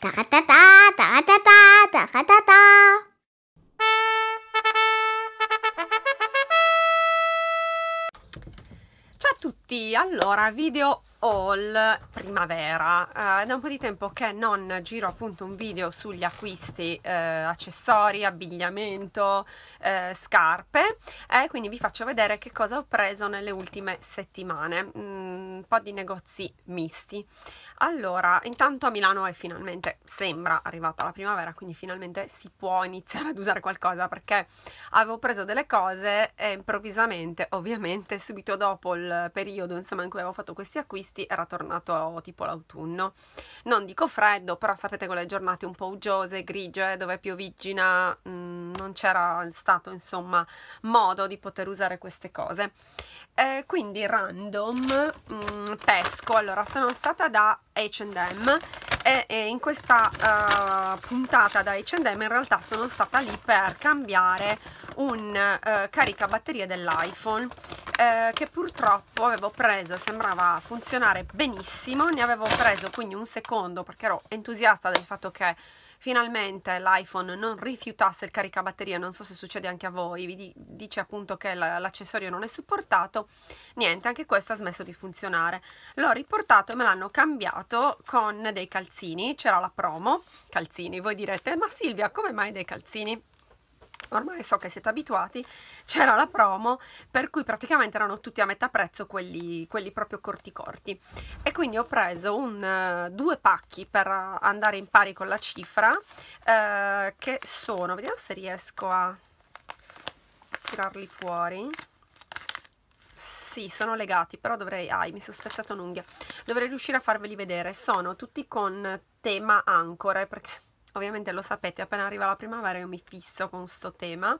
Taratata, Ciao a tutti, allora video haul primavera eh, da un po' di tempo che non giro appunto un video sugli acquisti eh, accessori, abbigliamento, eh, scarpe eh, quindi vi faccio vedere che cosa ho preso nelle ultime settimane mm, un po' di negozi misti allora, intanto a Milano è finalmente, sembra arrivata la primavera, quindi finalmente si può iniziare ad usare qualcosa perché avevo preso delle cose e improvvisamente, ovviamente, subito dopo il periodo insomma, in cui avevo fatto questi acquisti era tornato tipo l'autunno. Non dico freddo, però sapete quelle giornate un po' uggiose, grigie, dove pioviggina, mh, mm, non c'era stato insomma modo di poter usare queste cose. Eh, quindi random mh, mm, pesco, allora sono stata da H&M e, e, in questa uh, puntata da H&M in realtà sono stata lì per cambiare un uh, caricabatterie dell'iPhone uh, che purtroppo avevo preso, sembrava funzionare benissimo, ne avevo preso quindi un secondo perché ero entusiasta del fatto che finalmente l'iPhone non rifiutasse il caricabatteria, non so se succede anche a voi, vi dice appunto che l'accessorio non è supportato, niente, anche questo ha smesso di funzionare. L'ho riportato e me l'hanno cambiato con dei calzini, c'era la promo, calzini, voi direte, ma Silvia come mai dei calzini? ormai so che siete abituati, c'era la promo per cui praticamente erano tutti a metà prezzo quelli, quelli proprio corti corti e quindi ho preso un, eh, due pacchi per andare in pari con la cifra eh, che sono, vediamo se riesco a tirarli fuori sì, sono legati, però dovrei... Ai, mi sono spezzato un'unghia. Dovrei riuscire a farveli vedere. Sono tutti con tema ancore, perché ovviamente lo sapete appena arriva la primavera io mi fisso con sto tema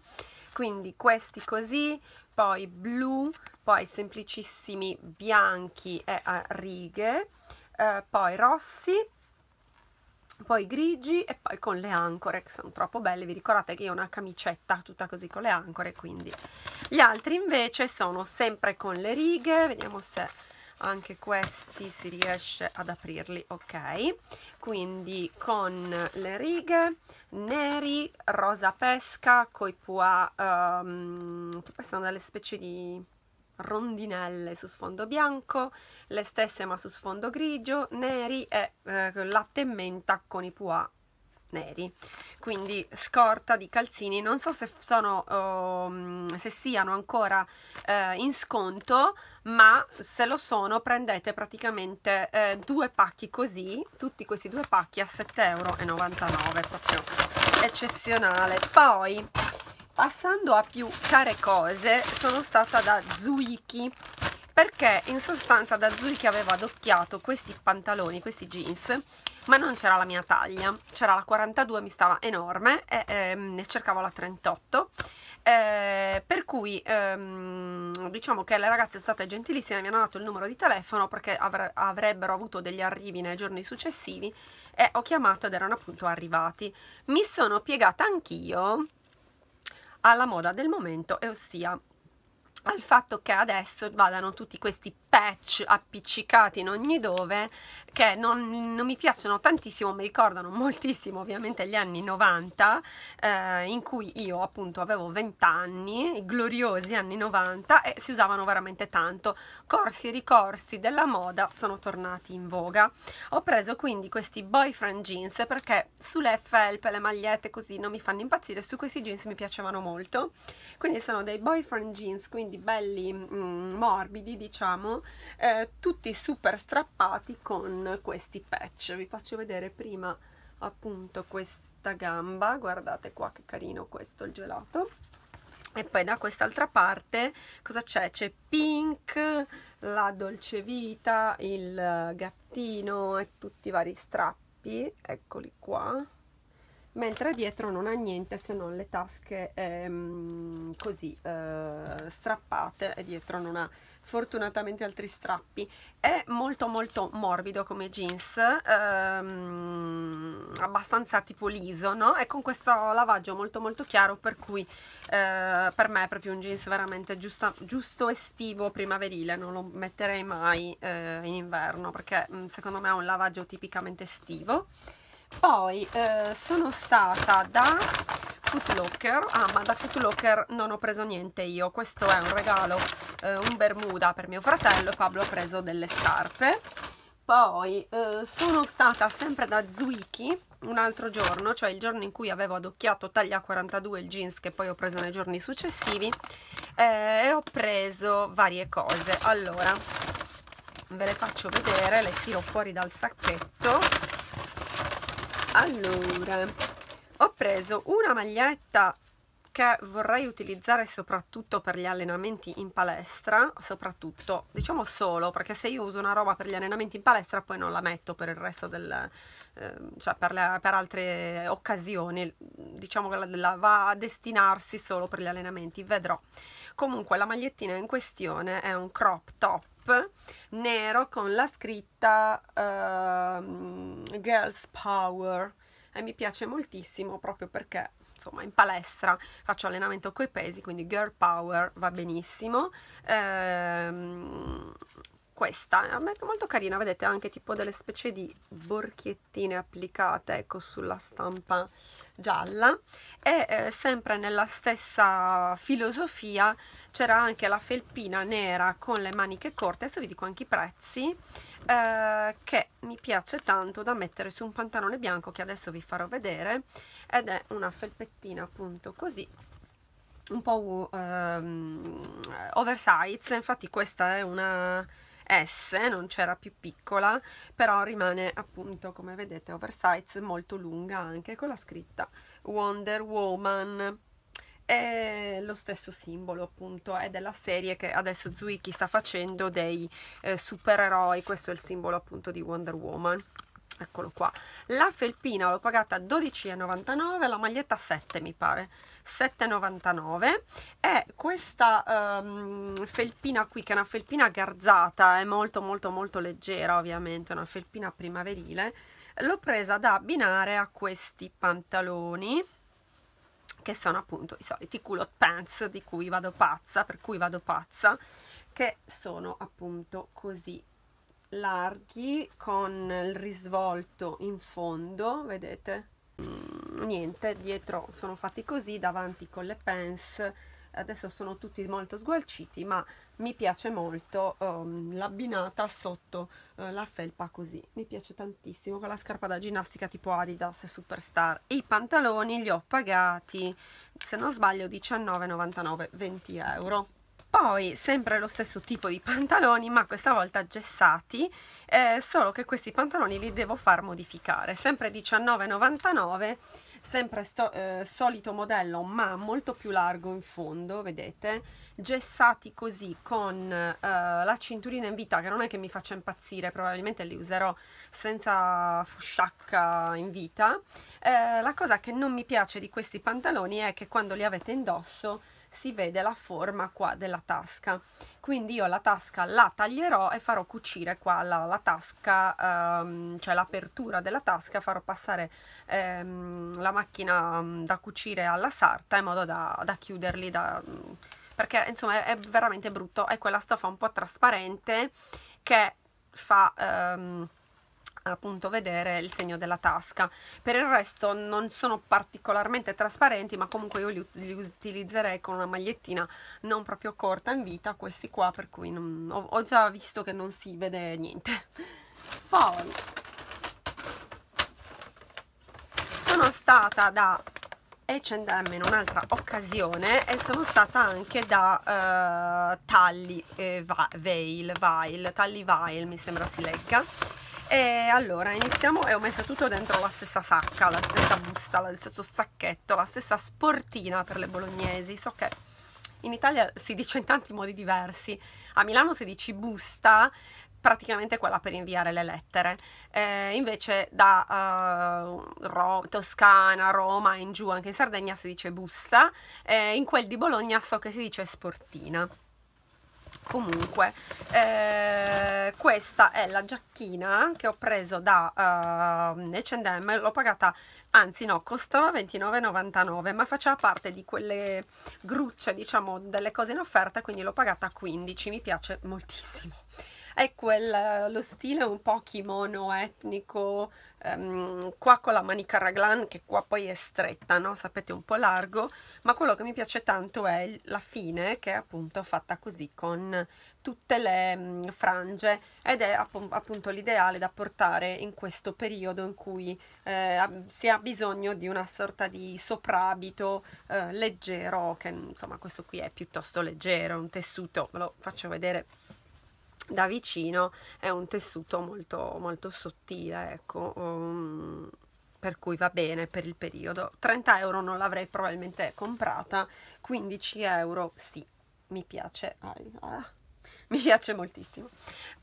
quindi questi così poi blu poi semplicissimi bianchi e a eh, righe eh, poi rossi poi grigi e poi con le ancore che sono troppo belle vi ricordate che io ho una camicetta tutta così con le ancore quindi gli altri invece sono sempre con le righe vediamo se anche questi si riesce ad aprirli ok quindi con le righe neri rosa pesca coi pois um, che poi sono delle specie di rondinelle su sfondo bianco, le stesse ma su sfondo grigio, neri e eh, latte e menta con i pois neri quindi scorta di calzini non so se sono um, se siano ancora uh, in sconto ma se lo sono prendete praticamente uh, due pacchi così tutti questi due pacchi a 7,99 euro proprio eccezionale poi passando a più care cose sono stata da Zuiki perché in sostanza da Zulki aveva adocchiato questi pantaloni, questi jeans, ma non c'era la mia taglia, c'era la 42, mi stava enorme e ehm, ne cercavo la 38. Eh, per cui ehm, diciamo che le ragazze sono state gentilissime, mi hanno dato il numero di telefono perché avre avrebbero avuto degli arrivi nei giorni successivi e ho chiamato ed erano appunto arrivati. Mi sono piegata anch'io alla moda del momento e ossia al fatto che adesso vadano tutti questi patch appiccicati in ogni dove che non, non mi piacciono tantissimo, mi ricordano moltissimo ovviamente gli anni 90 eh, in cui io appunto avevo 20 anni, i gloriosi anni 90 e si usavano veramente tanto, corsi e ricorsi della moda sono tornati in voga. Ho preso quindi questi boyfriend jeans perché sulle felpe, le magliette così non mi fanno impazzire, su questi jeans mi piacevano molto, quindi sono dei boyfriend jeans, quindi belli mm, morbidi diciamo eh, tutti super strappati con questi patch vi faccio vedere prima appunto questa gamba guardate qua che carino questo il gelato e poi da quest'altra parte cosa c'è? C'è Pink, la Dolce Vita, il gattino e tutti i vari strappi, eccoli qua mentre dietro non ha niente se non le tasche ehm, così eh, strappate e dietro non ha fortunatamente altri strappi è molto molto morbido come jeans ehm, abbastanza tipo liso no? e con questo lavaggio molto molto chiaro per cui eh, per me è proprio un jeans veramente giusta, giusto estivo primaverile non lo metterei mai eh, in inverno perché mm, secondo me è un lavaggio tipicamente estivo poi eh, sono stata da Footlocker ah ma da Footlocker non ho preso niente io questo è un regalo eh, un bermuda per mio fratello Pablo ha preso delle scarpe poi eh, sono stata sempre da Zwicky un altro giorno cioè il giorno in cui avevo adocchiato taglia 42 il jeans che poi ho preso nei giorni successivi eh, e ho preso varie cose allora ve le faccio vedere le tiro fuori dal sacchetto allora ho preso una maglietta che vorrei utilizzare soprattutto per gli allenamenti in palestra soprattutto diciamo solo perché se io uso una roba per gli allenamenti in palestra poi non la metto per il resto del ehm, cioè per, la, per, altre occasioni diciamo che la, la va a destinarsi solo per gli allenamenti vedrò comunque la magliettina in questione è un crop top nero con la scritta uh, girls power e mi piace moltissimo proprio perché insomma in palestra faccio allenamento coi pesi quindi girl power va benissimo ehm, questa a me è molto carina vedete anche tipo delle specie di borchiettine applicate ecco sulla stampa gialla e eh, sempre nella stessa filosofia c'era anche la felpina nera con le maniche corte adesso vi dico anche i prezzi eh, che mi piace tanto da mettere su un pantalone bianco che adesso vi farò vedere ed è una felpettina appunto così un po' um, oversize infatti questa è una S, non c'era più piccola, però rimane appunto, come vedete, oversize molto lunga anche con la scritta Wonder Woman. È lo stesso simbolo appunto, è della serie che adesso Zuiki sta facendo dei eh, supereroi, questo è il simbolo appunto di Wonder Woman eccolo qua la felpina l'ho pagata 12,99 la maglietta 7 mi pare 7,99 e questa um, felpina qui che è una felpina garzata è molto molto molto leggera ovviamente una felpina primaverile l'ho presa da abbinare a questi pantaloni che sono appunto i soliti culotte pants di cui vado pazza per cui vado pazza che sono appunto così larghi con il risvolto in fondo vedete mm niente dietro sono fatti così davanti con le pens adesso sono tutti molto sgualciti ma mi piace molto um, l'abbinata sotto uh, la felpa così mi piace tantissimo con la scarpa da ginnastica tipo Adidas Superstar e i pantaloni li ho pagati se non sbaglio 19,99 20 euro poi sempre lo stesso tipo di pantaloni ma questa volta gessati eh, solo che questi pantaloni li devo far modificare sempre 19,99 sempre sto, eh, solito modello ma molto più largo in fondo vedete gessati così con eh, la cinturina in vita che non è che mi faccia impazzire probabilmente li userò senza fusciacca in vita eh, la cosa che non mi piace di questi pantaloni è che quando li avete indosso si vede la forma qua della tasca quindi io la tasca la taglierò e farò cucire qua la, la tasca ehm, cioè l'apertura della tasca farò passare ehm, la macchina mm, da cucire alla sarta in modo da, da chiuderli da, mm, perché insomma è, è veramente brutto è quella stoffa un po' trasparente che fa ehm, appunto vedere il segno della tasca per il resto non sono particolarmente trasparenti ma comunque io li, li utilizzerei con una magliettina non proprio corta in vita questi qua per cui non, ho, ho già visto che non si vede niente poi sono stata da H&M in un'altra occasione e sono stata anche da uh, Tally eh, Veil, Veil, Tally Veil mi sembra si legga e allora iniziamo e ho messo tutto dentro la stessa sacca la stessa busta, lo stesso sacchetto la stessa sportina per le bolognesi so che in Italia si dice in tanti modi diversi a Milano si dice busta praticamente quella per inviare le lettere. Eh, invece da uh, Ro Toscana, Roma in giù, anche in Sardegna si dice busta eh, in quel di Bologna so che si dice sportina comunque eh, questa è la giacchina che ho preso da uh, H&M l'ho pagata anzi no costava 29,99 ma faceva parte di quelle grucce diciamo delle cose in offerta quindi l'ho pagata a 15 mi piace moltissimo è quel, lo stile un po' kimono etnico, um, qua con la manica raglan che qua poi è stretta, no? sapete un po' largo, ma quello che mi piace tanto è la fine che è appunto fatta così con tutte le um, frange ed è app appunto l'ideale da portare in questo periodo in cui eh, si ha bisogno di una sorta di soprabito eh, leggero, che insomma questo qui è piuttosto leggero, un tessuto, ve lo faccio vedere da vicino è un tessuto molto, molto sottile, ecco, um, per cui va bene per il periodo. 30 euro non l'avrei probabilmente comprata, 15 euro sì, mi piace. Ah, ah. mi piace moltissimo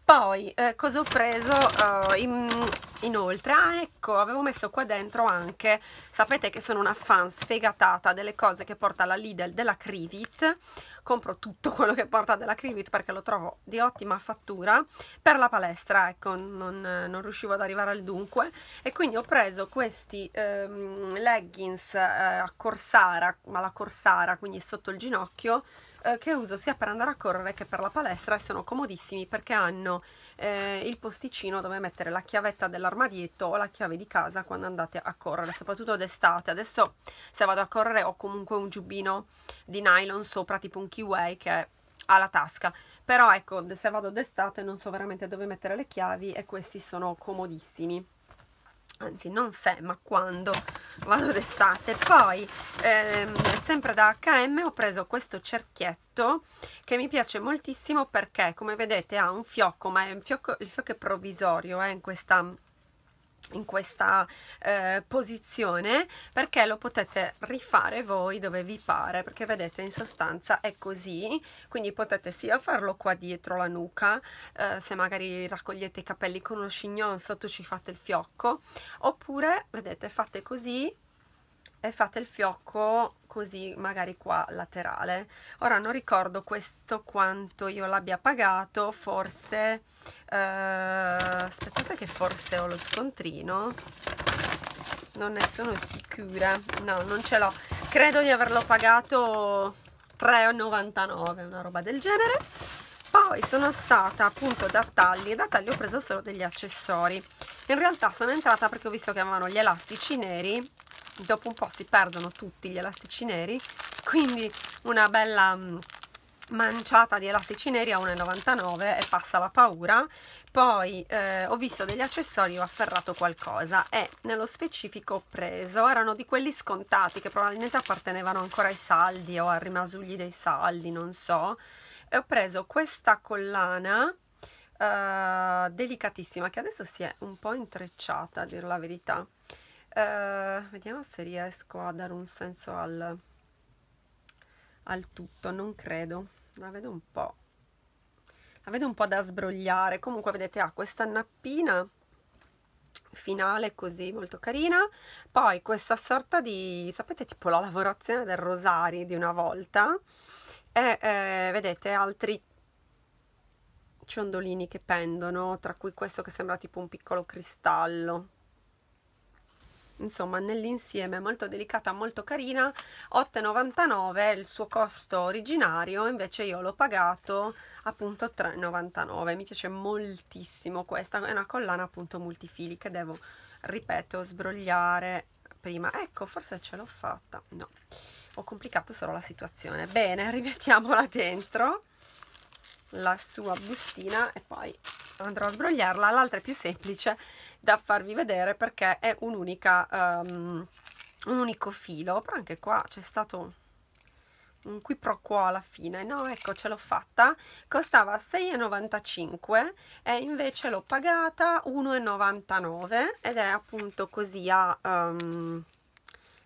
poi eh, cosa ho preso uh, in, inoltre ah, ecco avevo messo qua dentro anche sapete che sono una fan sfegatata delle cose che porta la Lidl della Crivit compro tutto quello che porta della Crivit perché lo trovo di ottima fattura per la palestra ecco non, non riuscivo ad arrivare al dunque e quindi ho preso questi ehm, leggings eh, a corsara ma la corsara quindi sotto il ginocchio eh, che uso sia per andare a correre che per la palestra e sono comodissimi perché hanno eh, il posticino dove mettere la chiavetta dell'armadietto o la chiave di casa quando andate a correre, soprattutto d'estate. Adesso se vado a correre ho comunque un giubbino di nylon sopra, tipo un keyway che ha la tasca. Però ecco, se vado d'estate non so veramente dove mettere le chiavi e questi sono comodissimi anzi non se ma quando vado d'estate poi ehm, sempre da H&M ho preso questo cerchietto che mi piace moltissimo perché come vedete ha un fiocco ma è un fiocco, il fiocco è provvisorio eh, in questa in questa eh, posizione perché lo potete rifare voi dove vi pare perché vedete in sostanza è così quindi potete sia farlo qua dietro la nuca eh, se magari raccogliete i capelli con uno chignon sotto ci fate il fiocco oppure vedete fate così e fate il fiocco così magari qua laterale ora non ricordo questo quanto io l'abbia pagato forse eh, aspettate che forse ho lo scontrino non ne sono sicura no non ce l'ho credo di averlo pagato 3,99 una roba del genere poi sono stata appunto da tagli e da tagli ho preso solo degli accessori in realtà sono entrata perché ho visto che avevano gli elastici neri dopo un po' si perdono tutti gli elastici neri quindi una bella mm, manciata di elastici neri a 1,99 e passa la paura poi eh, ho visto degli accessori ho afferrato qualcosa e nello specifico ho preso erano di quelli scontati che probabilmente appartenevano ancora ai saldi o al rimasugli dei saldi non so e ho preso questa collana eh, delicatissima che adesso si è un po' intrecciata a dire la verità eh, vediamo se riesco a dare un senso al, al tutto, non credo, la vedo un po', la vedo un po' da sbrogliare, comunque vedete ha ah, questa nappina finale così molto carina, poi questa sorta di, sapete tipo la lavorazione del rosario di una volta e eh, vedete altri ciondolini che pendono, tra cui questo che sembra tipo un piccolo cristallo, insomma nell'insieme molto delicata molto carina 8,99 il suo costo originario invece io l'ho pagato appunto 3,99 mi piace moltissimo questa è una collana appunto multifili che devo ripeto sbrogliare prima ecco forse ce l'ho fatta no ho complicato solo la situazione bene rimettiamola dentro la sua bustina e poi andrò a sbrogliarla l'altra è più semplice da farvi vedere perché è un'unica um, un unico filo però anche qua c'è stato un qui pro quo alla fine no ecco ce l'ho fatta costava 6,95 e invece l'ho pagata 1,99 ed è appunto così a um,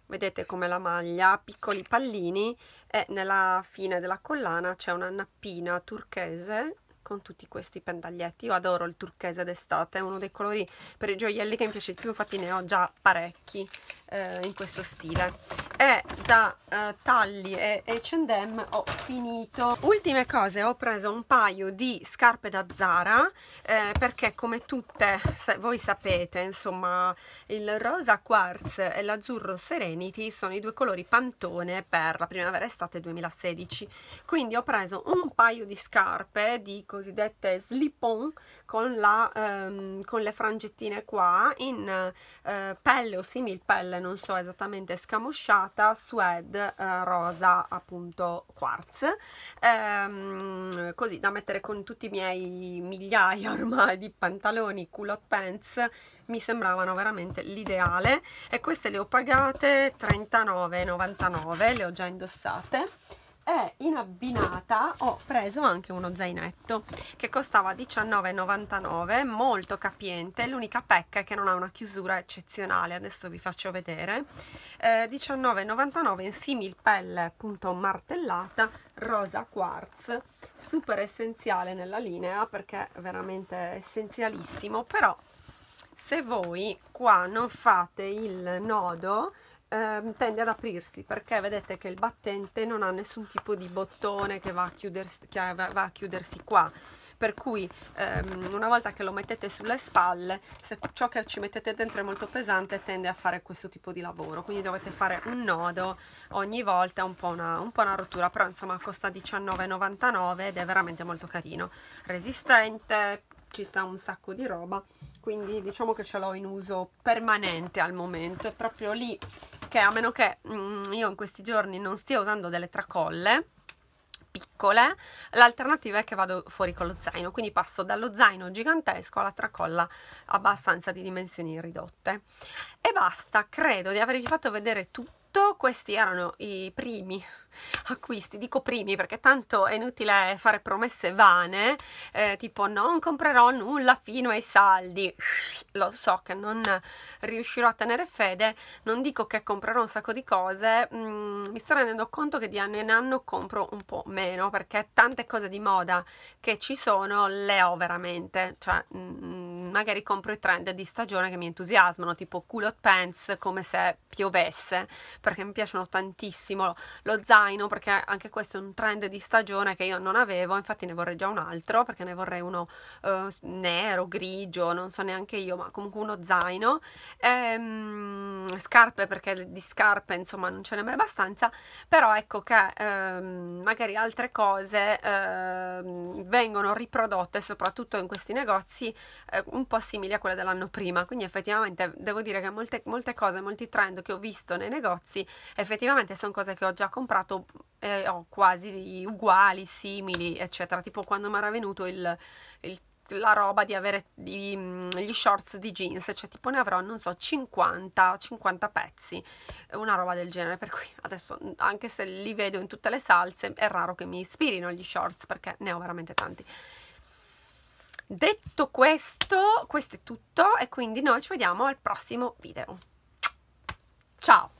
vedete come la maglia piccoli pallini e nella fine della collana c'è una nappina turchese con tutti questi pendaglietti. io adoro il turchese d'estate è uno dei colori per i gioielli che mi piace di più infatti ne ho già parecchi eh, in questo stile e da eh, tagli e H&M ho finito ultime cose ho preso un paio di scarpe da Zara eh, perché come tutte voi sapete insomma il rosa quartz e l'azzurro serenity sono i due colori pantone per la primavera estate 2016 quindi ho preso un paio di scarpe di cosiddette slip on con, la, ehm, con le frangettine qua in eh, pelle o simil pelle non so esattamente scamosciate colorata suede eh, rosa appunto quartz ehm, così da mettere con tutti i miei migliaia ormai di pantaloni culotte pants mi sembravano veramente l'ideale e queste le ho pagate 39,99 le ho già indossate in abbinata ho preso anche uno zainetto che costava 19,99 molto capiente l'unica pecca è che non ha una chiusura eccezionale adesso vi faccio vedere eh, 19,99 in simil pelle appunto martellata rosa quartz super essenziale nella linea perché è veramente essenzialissimo però se voi qua non fate il nodo ehm, tende ad aprirsi perché vedete che il battente non ha nessun tipo di bottone che va a chiudersi, va a chiudersi qua per cui ehm, una volta che lo mettete sulle spalle se ciò che ci mettete dentro è molto pesante tende a fare questo tipo di lavoro quindi dovete fare un nodo ogni volta un po' una, un po una rottura però insomma costa 19,99 ed è veramente molto carino resistente ci sta un sacco di roba quindi diciamo che ce l'ho in uso permanente al momento è proprio lì perché a meno che mm, io in questi giorni non stia usando delle tracolle piccole, l'alternativa è che vado fuori con lo zaino, quindi passo dallo zaino gigantesco alla tracolla abbastanza di dimensioni ridotte. E basta, credo di avervi fatto vedere tutto questi erano i primi acquisti, dico primi perché tanto è inutile fare promesse vane, eh, tipo non comprerò nulla fino ai saldi, lo so che non riuscirò a tenere fede, non dico che comprerò un sacco di cose, mm, mi sto rendendo conto che di anno in anno compro un po' meno perché tante cose di moda che ci sono le ho veramente, cioè... Mm, magari compro i trend di stagione che mi entusiasmano, tipo culotte pants come se piovesse, perché mi piacciono tantissimo, lo zaino perché anche questo è un trend di stagione che io non avevo, infatti ne vorrei già un altro perché ne vorrei uno eh, nero, grigio, non so neanche io, ma comunque uno zaino, ehm, scarpe perché di scarpe insomma non ce n'è mai abbastanza, però ecco che ehm, magari altre cose ehm, vengono riprodotte soprattutto in questi negozi eh, un po' simili a quelle dell'anno prima, quindi effettivamente devo dire che molte, molte cose, molti trend che ho visto nei negozi effettivamente sono cose che ho già comprato eh, ho oh, quasi uguali, simili, eccetera, tipo quando mi era venuto il, il la roba di avere di, mm, gli shorts di jeans, cioè tipo ne avrò, non so, 50, 50 pezzi, una roba del genere, per cui adesso anche se li vedo in tutte le salse è raro che mi ispirino gli shorts perché ne ho veramente tanti detto questo questo è tutto e quindi noi ci vediamo al prossimo video ciao